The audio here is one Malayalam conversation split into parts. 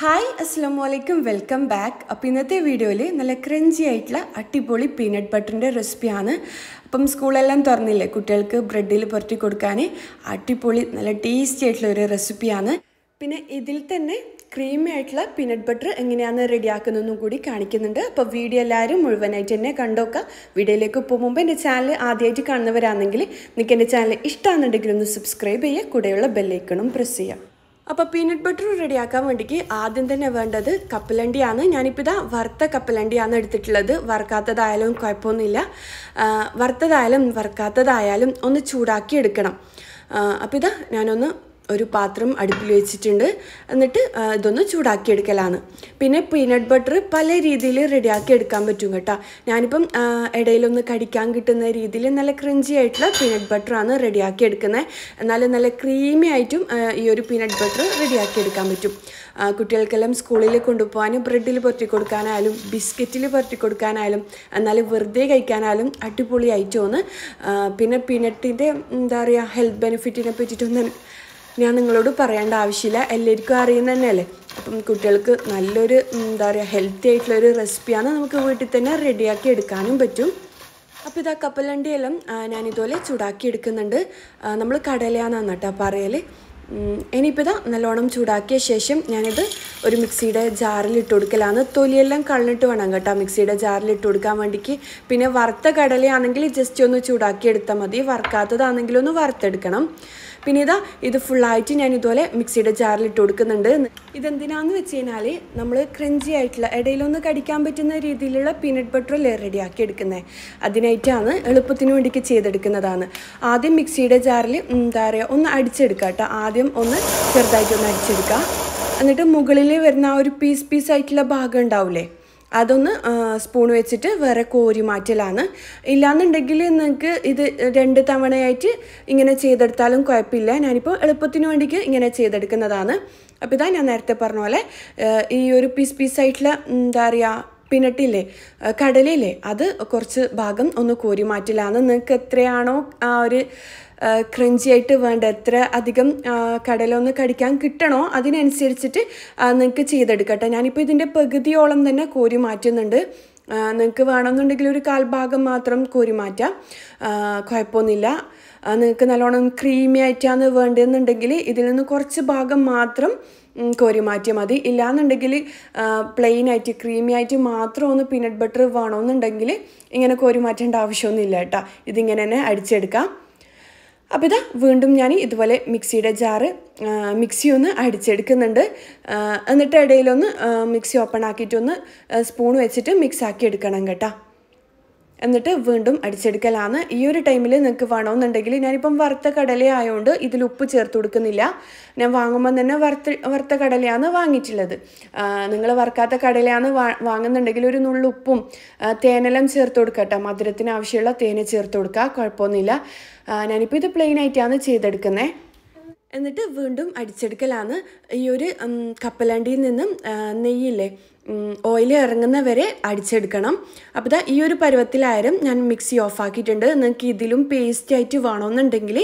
ഹായ് അസ്സാം വലൈക്കും വെൽക്കം ബാക്ക് അപ്പോൾ ഇന്നത്തെ വീഡിയോയിൽ നല്ല ക്രഞ്ചി ആയിട്ടുള്ള അട്ടിപൊളി പീനട്ട് ബട്ടറിൻ്റെ റെസിപ്പിയാണ് അപ്പം സ്കൂളെല്ലാം തുറന്നില്ലേ കുട്ടികൾക്ക് ബ്രെഡിൽ പുരട്ടി കൊടുക്കാൻ അട്ടിപൊളി നല്ല ടേസ്റ്റി ആയിട്ടുള്ള ഒരു റെസിപ്പിയാണ് പിന്നെ ഇതിൽ തന്നെ ക്രീമി ആയിട്ടുള്ള പീനട്ട് ബട്ടർ എങ്ങനെയാണ് റെഡിയാക്കുന്നതെന്നും കൂടി കാണിക്കുന്നുണ്ട് അപ്പോൾ വീഡിയോ എല്ലാവരും മുഴുവനായിട്ട് തന്നെ കണ്ടോക്കുക വീഡിയോയിലേക്ക് പോകുമ്പോൾ എൻ്റെ ചാനൽ ആദ്യമായിട്ട് കാണുന്നവരാണെങ്കിൽ നിങ്ങൾക്ക് എൻ്റെ ചാനൽ ഇഷ്ടമാണെന്നുണ്ടെങ്കിൽ ഒന്ന് സബ്സ്ക്രൈബ് ചെയ്യുക കൂടെയുള്ള ബെല്ലൈക്കണും പ്രസ് ചെയ്യുക അപ്പോൾ പീനട്ട് ബട്ടർ റെഡിയാക്കാൻ വേണ്ടിക്ക് ആദ്യം തന്നെ വേണ്ടത് കപ്പലണ്ടിയാണ് ഞാനിപ്പോൾ ഇതാ വറുത്ത കപ്പലണ്ടിയാണ് എടുത്തിട്ടുള്ളത് വറുക്കാത്തതായാലും കുഴപ്പമൊന്നുമില്ല വറുത്തതായാലും വറുക്കാത്തതായാലും ഒന്ന് ചൂടാക്കി എടുക്കണം അപ്പോൾ ഇതാ ഞാനൊന്ന് ഒരു പാത്രം അടുപ്പിൽ വെച്ചിട്ടുണ്ട് എന്നിട്ട് ഇതൊന്ന് ചൂടാക്കി എടുക്കലാണ് പിന്നെ പീനട്ട് ബട്ടർ പല രീതിയിൽ റെഡിയാക്കി എടുക്കാൻ പറ്റും കേട്ടോ ഞാനിപ്പം ഇടയിലൊന്ന് കടിക്കാൻ കിട്ടുന്ന രീതിയിൽ നല്ല ക്രിഞ്ചി ആയിട്ടുള്ള പീനട്ട് ബട്ടറാണ് റെഡിയാക്കി എടുക്കുന്നത് എന്നാൽ നല്ല ക്രീമി ആയിട്ടും ഈ ഒരു പീനട്ട് ബട്ടർ റെഡിയാക്കി എടുക്കാൻ പറ്റും കുട്ടികൾക്കെല്ലാം സ്കൂളിൽ കൊണ്ടുപോകാനും ബ്രെഡിൽ പുരട്ടി കൊടുക്കാനായാലും ബിസ്ക്കറ്റിൽ പുരട്ടി കൊടുക്കാനായാലും എന്നാൽ വെറുതെ കഴിക്കാനായാലും അടിപൊളി തോന്നുന്നു പിന്നെ പീനട്ടിൻ്റെ എന്താ പറയുക ഹെൽത്ത് ബെനിഫിറ്റിനെ പറ്റിയിട്ടൊന്നും ഞാൻ നിങ്ങളോട് പറയേണ്ട ആവശ്യമില്ല എല്ലാവർക്കും അറിയുന്നത് തന്നെയല്ലേ അപ്പം കുട്ടികൾക്ക് നല്ലൊരു എന്താ പറയുക ഹെൽത്തി ആയിട്ടുള്ളൊരു റെസിപ്പിയാണ് നമുക്ക് വീട്ടിൽ തന്നെ റെഡിയാക്കി എടുക്കാനും പറ്റും അപ്പോൾ ഇതാ കപ്പലണ്ടിയെല്ലാം ഞാനിതുപോലെ ചൂടാക്കി എടുക്കുന്നുണ്ട് നമ്മൾ കടലയാണെന്ന് കേട്ടോ പറയൽ ഇനിയിപ്പോൾ ഇതാ നല്ലോണം ചൂടാക്കിയ ശേഷം ഞാനിത് ഒരു മിക്സിയുടെ ജാറിൽ ഇട്ട് കൊടുക്കലാണ് തൊലിയെല്ലാം കളഞ്ഞിട്ട് വേണം കേട്ടോ മിക്സിയുടെ ജാറിൽ ഇട്ട് കൊടുക്കാൻ വേണ്ടിക്ക് പിന്നെ വറുത്ത കടലയാണെങ്കിൽ ജസ്റ്റ് ഒന്ന് ചൂടാക്കി എടുത്താൽ മതി വറുക്കാത്തതാണെങ്കിലൊന്ന് ഒന്ന് വറുത്തെടുക്കണം പിന്നെ ഇതാ ഇത് ഫുള്ളായിട്ട് ഞാൻ ഇതുപോലെ മിക്സിയുടെ ജാറിൽ ഇട്ട് കൊടുക്കുന്നുണ്ട് ഇതെന്തിനാന്ന് വെച്ച് കഴിഞ്ഞാൽ നമ്മൾ ക്രഞ്ചി ആയിട്ടുള്ള ഇടയിലൊന്ന് കടിക്കാൻ പറ്റുന്ന രീതിയിലുള്ള പീനട്ട് ബട്ടർ ലെയർ റെഡിയാക്കി എടുക്കുന്നത് അതിനായിട്ടാണ് എളുപ്പത്തിന് വേണ്ടിക്ക് ചെയ്തെടുക്കുന്നതാണ് ആദ്യം മിക്സിയുടെ ജാറിൽ എന്താ പറയുക ഒന്ന് അടിച്ചെടുക്കുക കേട്ടോ ആദ്യം ഒന്ന് ചെറുതായിട്ട് ഒന്ന് അടിച്ചെടുക്കുക എന്നിട്ട് മുകളിൽ വരുന്ന ആ ഒരു പീസ് പീസ് ആയിട്ടുള്ള ഭാഗം ഉണ്ടാവില്ലേ അതൊന്ന് സ്പൂൺ വെച്ചിട്ട് വേറെ കോരി മാറ്റലാണ് ഇല്ലാന്നുണ്ടെങ്കിൽ നിങ്ങൾക്ക് ഇത് രണ്ട് തവണയായിട്ട് ഇങ്ങനെ ചെയ്തെടുത്താലും കുഴപ്പമില്ല ഞാനിപ്പോൾ എളുപ്പത്തിന് വേണ്ടിക്ക് ഇങ്ങനെ ചെയ്തെടുക്കുന്നതാണ് അപ്പോൾ ഇതാ ഞാൻ നേരത്തെ പറഞ്ഞ പോലെ ഈ ഒരു പീസ് പീസായിട്ടുള്ള എന്താ പറയുക പിന്നിട്ടില്ലേ കടലില്ലേ അത് കുറച്ച് ഭാഗം ഒന്ന് കോരി മാറ്റില്ല അന്ന് നിങ്ങൾക്ക് എത്രയാണോ ആ ഒരു ക്രഞ്ചി ആയിട്ട് വേണ്ട എത്ര അധികം കടലൊന്ന് കടിക്കാൻ കിട്ടണോ അതിനനുസരിച്ചിട്ട് നിങ്ങൾക്ക് ചെയ്തെടുക്കട്ടെ ഞാനിപ്പോൾ ഇതിൻ്റെ പകുതിയോളം തന്നെ കോരി മാറ്റുന്നുണ്ട് നിങ്ങൾക്ക് വേണമെന്നുണ്ടെങ്കിൽ ഒരു കാൽഭാഗം മാത്രം കോരി മാറ്റാം കുഴപ്പമൊന്നുമില്ല നിങ്ങൾക്ക് നല്ലോണം ക്രീമി ആയിട്ടാണ് വേണ്ടതെന്നുണ്ടെങ്കിൽ ഇതിൽ നിന്ന് കുറച്ച് ഭാഗം മാത്രം കോരി മാറ്റിയാൽ മതി ഇല്ലാന്നുണ്ടെങ്കിൽ പ്ലെയിൻ ആയിട്ട് ക്രീമി ആയിട്ട് മാത്രം ഒന്ന് പീനട്ട് ബട്ടർ വേണമെന്നുണ്ടെങ്കിൽ ഇങ്ങനെ കോരി മാറ്റേണ്ട ആവശ്യമൊന്നുമില്ല കേട്ടോ ഇതിങ്ങനെ തന്നെ അടിച്ചെടുക്കാം അപ്പോൾ ഇതാ വീണ്ടും ഞാൻ ഇതുപോലെ മിക്സിയുടെ ജാറ് മിക്സി ഒന്ന് അടിച്ചെടുക്കുന്നുണ്ട് എന്നിട്ട് ഇടയിലൊന്ന് മിക്സി ഓപ്പൺ ആക്കിയിട്ടൊന്ന് സ്പൂൺ വെച്ചിട്ട് മിക്സ് ആക്കി എടുക്കണം കേട്ടോ എന്നിട്ട് വീണ്ടും അടിച്ചെടുക്കലാണ് ഈ ഒരു ടൈമിൽ നിങ്ങൾക്ക് വേണമെന്നുണ്ടെങ്കിൽ ഞാനിപ്പം വറുത്ത കടല ആയതുകൊണ്ട് ഇതിൽ ഉപ്പ് ചേർത്ത് കൊടുക്കുന്നില്ല ഞാൻ വാങ്ങുമ്പോൾ തന്നെ വറുത്ത വറുത്ത കടലയാണ് വാങ്ങിയിട്ടുള്ളത് നിങ്ങൾ വറുക്കാത്ത കടലയാണ് വാങ്ങുന്നുണ്ടെങ്കിൽ ഒരു നുള്ളുപ്പും തേനെല്ലാം ചേർത്ത് കൊടുക്കട്ടെ മധുരത്തിന് ആവശ്യമുള്ള തേന് ചേർത്ത് കൊടുക്കുക കുഴപ്പമൊന്നുമില്ല ഞാനിപ്പോൾ ഇത് പ്ലെയിൻ ആയിട്ടാണ് ചെയ്തെടുക്കുന്നത് എന്നിട്ട് വീണ്ടും അടിച്ചെടുക്കലാണ് ഈ ഒരു കപ്പലണ്ടിയിൽ നിന്നും നെയ്യില്ലേ ഓയിൽ ഇറങ്ങുന്ന വരെ അടിച്ചെടുക്കണം അപ്പോൾ ഇതാ ഈ ഒരു പരുവത്തിലായാലും ഞാൻ മിക്സി ഓഫ് ആക്കിയിട്ടുണ്ട് നിങ്ങൾക്ക് ഇതിലും പേസ്റ്റ് ആയിട്ട് വേണമെന്നുണ്ടെങ്കിൽ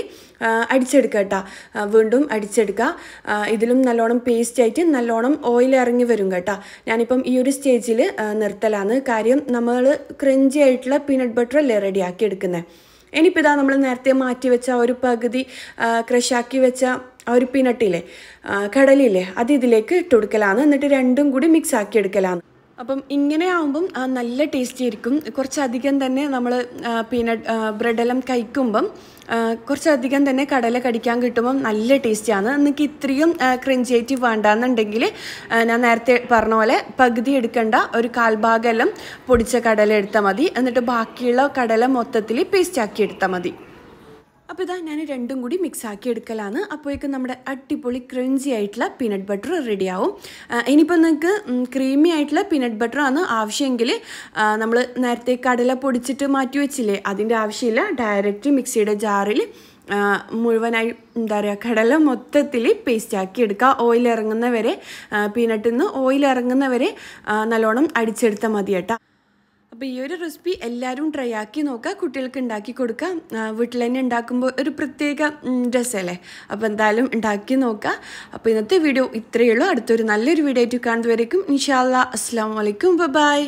അടിച്ചെടുക്കുക കേട്ടോ വീണ്ടും അടിച്ചെടുക്കുക ഇതിലും നല്ലോണം പേസ്റ്റ് ആയിട്ട് നല്ലോണം ഓയിൽ ഇറങ്ങി വരും കേട്ടോ ഞാനിപ്പം ഈ ഒരു സ്റ്റേജിൽ നിർത്തലാണ് കാര്യം നമ്മൾ ക്രഞ്ചി ആയിട്ടുള്ള പീനട്ട് അല്ലേ റെഡിയാക്കി എടുക്കുന്നത് ഇനിയിപ്പോൾ ഇതാ നമ്മൾ നേരത്തെ മാറ്റി വെച്ച ആ ഒരു പകുതി ക്രഷാക്കി വെച്ച ആ ഒരു പിനട്ടില്ലേ കടലില്ലേ അത് ഇതിലേക്ക് ഇട്ട് കൊടുക്കലാണ് എന്നിട്ട് രണ്ടും കൂടി മിക്സ് ആക്കി എടുക്കലാണ് അപ്പം ഇങ്ങനെ ആവുമ്പം നല്ല ടേസ്റ്റി ആയിരിക്കും കുറച്ചധികം തന്നെ നമ്മൾ പീനട്ട് ബ്രെഡെല്ലാം കഴിക്കുമ്പം കുറച്ചധികം തന്നെ കടല കടിക്കാൻ കിട്ടുമ്പം നല്ല ടേസ്റ്റിയാണ് നിങ്ങൾക്ക് ഇത്രയും ക്രിഞ്ചേറ്റീവ് വേണ്ടാന്നുണ്ടെങ്കിൽ ഞാൻ നേരത്തെ പറഞ്ഞ പോലെ പകുതി എടുക്കേണ്ട ഒരു കാൽഭാഗമെല്ലാം പൊടിച്ച കടല എടുത്താൽ മതി എന്നിട്ട് ബാക്കിയുള്ള കടല മൊത്തത്തിൽ പേസ്റ്റാക്കി എടുത്താൽ മതി അപ്പോൾ ഇതാ ഞാൻ രണ്ടും കൂടി മിക്സ് ആക്കി എടുക്കലാണ് അപ്പോഴേക്കും നമ്മുടെ അടിപൊളി ക്രഞ്ചി ആയിട്ടുള്ള പീനട്ട് ബട്ടർ ആവും ഇനിയിപ്പോൾ നിങ്ങൾക്ക് ക്രീമി ആയിട്ടുള്ള പീനട്ട് ബട്ടർ ആണ് ആവശ്യമെങ്കിൽ നമ്മൾ നേരത്തെ കടല പൊടിച്ചിട്ട് മാറ്റി വെച്ചില്ലേ അതിൻ്റെ ആവശ്യമില്ല ഡയറക്റ്റ് മിക്സിയുടെ ജാറിൽ മുഴുവനായി എന്താ പറയുക കടല മൊത്തത്തിൽ പേസ്റ്റാക്കി എടുക്കുക ഓയിൽ ഇറങ്ങുന്ന വരെ പീനട്ടിൽ നിന്ന് ഓയിൽ ഇറങ്ങുന്ന വരെ നല്ലോണം അടിച്ചെടുത്താൽ മതി കേട്ടോ അപ്പോൾ ഈ ഒരു റെസിപ്പി എല്ലാവരും ട്രൈ ആക്കി നോക്കുക കുട്ടികൾക്ക് ഉണ്ടാക്കി കൊടുക്കുക വീട്ടിൽ തന്നെ ഉണ്ടാക്കുമ്പോൾ ഒരു പ്രത്യേക രസമല്ലേ അപ്പോൾ എന്തായാലും ഉണ്ടാക്കി നോക്കുക അപ്പോൾ ഇന്നത്തെ വീഡിയോ ഇത്രയേ ഉള്ളൂ അടുത്തൊരു നല്ലൊരു വീഡിയോ ആയിട്ട് കാണുന്നവരേക്കും ഇൻഷാല്ലാ അസ്സാം വലൈക്കും ബൈ